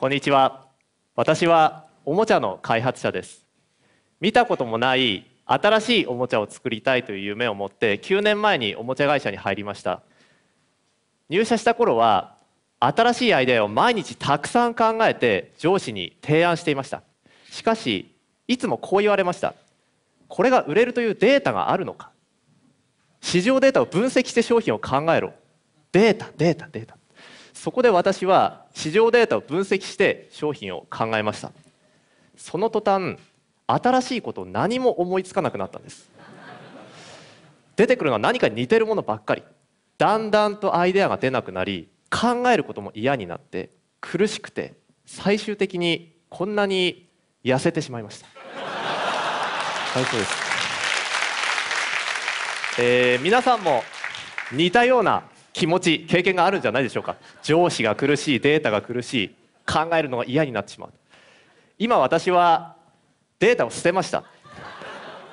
こんにちは私はおもちゃの開発者です見たこともない新しいおもちゃを作りたいという夢を持って9年前におもちゃ会社に入りました入社した頃は新しいアイデアを毎日たくさん考えて上司に提案していましたしかしいつもこう言われましたこれが売れるというデータがあるのか市場データを分析して商品を考えろデータデータデータそこで私は市場データを分析して商品を考えましたその途端新しいこと何も思いつかなくなったんです出てくるのは何かに似てるものばっかりだんだんとアイデアが出なくなり考えることも嫌になって苦しくて最終的にこんなに痩せてしまいました最高そうです、えー、皆さんも似たような気持ち経験があるんじゃないでしょうか上司が苦しいデータが苦しい考えるのが嫌になってしまう今私はデータを捨てました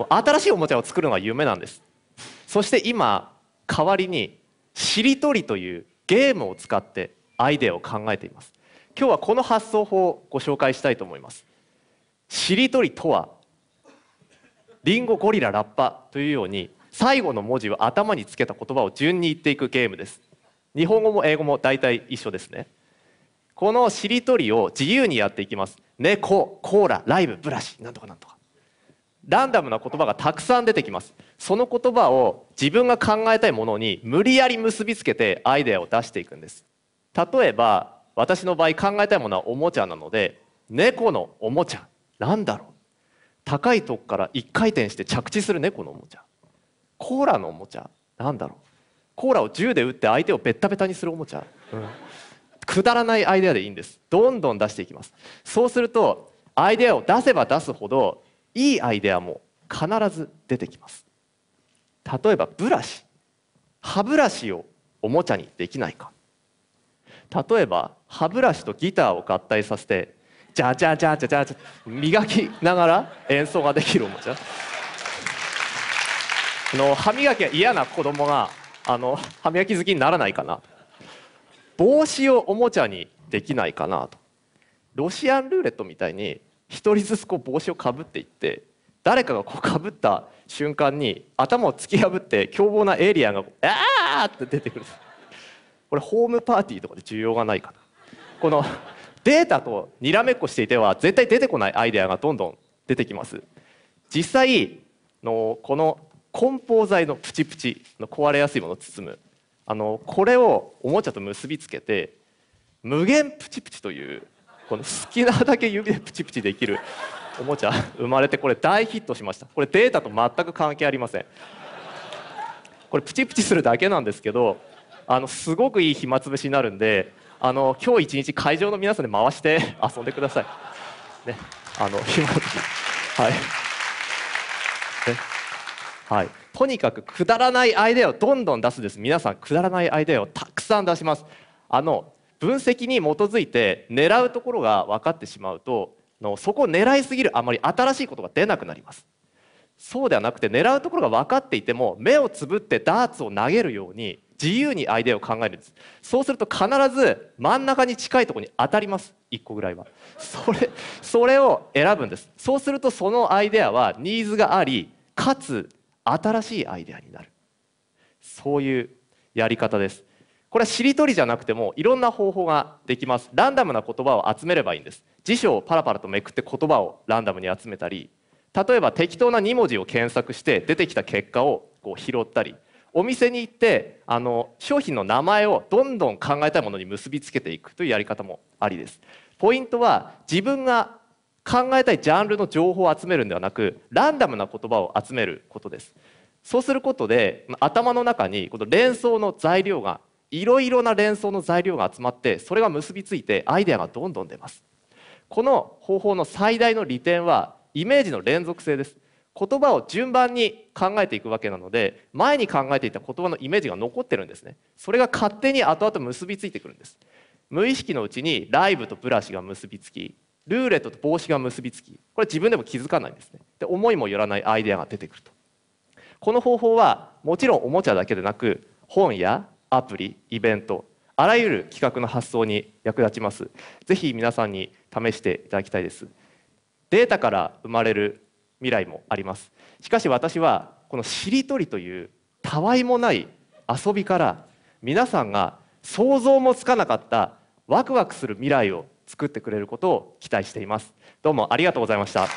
新しいおもちゃを作るのが夢なんですそして今代わりにしりとりというゲームを使ってアイデアを考えています今日はこの発想法をご紹介したいと思いますしりとりとはリンゴゴリララッパというように最後の文字を頭につけた言葉を順に言っていくゲームです日本語も英語も大体一緒ですねこのしりとりを自由にやっていきます猫コーラライブブラシなんとかなんとかランダムな言葉がたくさん出てきますその言葉を自分が考えたいものに無理やり結びつけてアイデアを出していくんです例えば私の場合考えたいものはおもちゃなので猫のおもちゃなんだろう高いとこから1回転して着地する猫のおもちゃコーラのおもちゃなんだろうコーラを銃で撃って相手をベッタベタにするおもちゃ、うん、くだらないアイデアでいいんですどんどん出していきますそうするとアイデアを出せば出すほどいいアイデアも必ず出てきます例えばブラシ歯ブラシをおもちゃにできないか例えば歯ブラシとギターを合体させてジャジャジャジャジャ磨きながら演奏ができるおもちゃあの歯磨きが嫌な子供があの歯磨き好きにならないかな帽子をおもちゃにできないかなとロシアンルーレットみたいに1人ずつこう帽子をかぶっていって誰かがこうかぶった瞬間に頭を突き破って凶暴なエイリアンが「ああ!」って出てくるこれホームパーティーとかで需要がないかなこのデータとにらめっこしていては絶対出てこないアイデアがどんどん出てきます実際のこの梱包材のプチプチの壊れやすいものを包むあのこれをおもちゃと結びつけて無限プチプチというこの好きなだけ指でプチプチできる おもちゃ生まれてこれ大ヒットしましたこれデータと全く関係ありませんこれプチプチするだけなんですけどあのすごくいい暇つぶしになるんであの今日一日会場の皆さんで回して 遊んでくださいねあの暇つぶしはい、ねはい、とにかくくだらないアイデアをどんどん出すです皆さんくだらないアイデアをたくさん出しますあの分析に基づいて狙うところが分かってしまうとのそこを狙いすぎるあまり新しいことが出なくなりますそうではなくて狙うところが分かっていても目をつぶってダーツを投げるように自由にアイデアを考えるんですそうすると必ず真ん中に近いとこに当たります1個ぐらいはそれそれを選ぶんですそうするとそのアイデアはニーズがありかつ新しいアイデアになるそういうやり方ですこれはしりとりじゃなくてもいろんな方法ができますランダムな言葉を集めればいいんです辞書をパラパラとめくって言葉をランダムに集めたり例えば適当な2文字を検索して出てきた結果をこう拾ったりお店に行ってあの商品の名前をどんどん考えたいものに結びつけていくというやり方もありですポイントは自分が考えたいジャンルの情報を集めるんではなくランダムな言葉を集めることですそうすることで頭の中にこの連想の材料がいろいろな連想の材料が集まってそれが結びついてアイデアがどんどん出ますこの方法の最大の利点はイメージの連続性です言葉を順番に考えていくわけなので前に考えていた言葉のイメージが残ってるんですねそれが勝手に後々結びついてくるんです無意識のうちにライブとブラシが結びつきルーレットと帽子が結びつきこれ自分でも気づかないんですねで思いもよらないアイデアが出てくるとこの方法はもちろんおもちゃだけでなく本やアプリイベントあらゆる企画の発想に役立ちますぜひ皆さんに試していただきたいですデータから生まれる未来もありますしかし私はこのしりとりというたわいもない遊びから皆さんが想像もつかなかったワクワクする未来を作ってくれることを期待していますどうもありがとうございました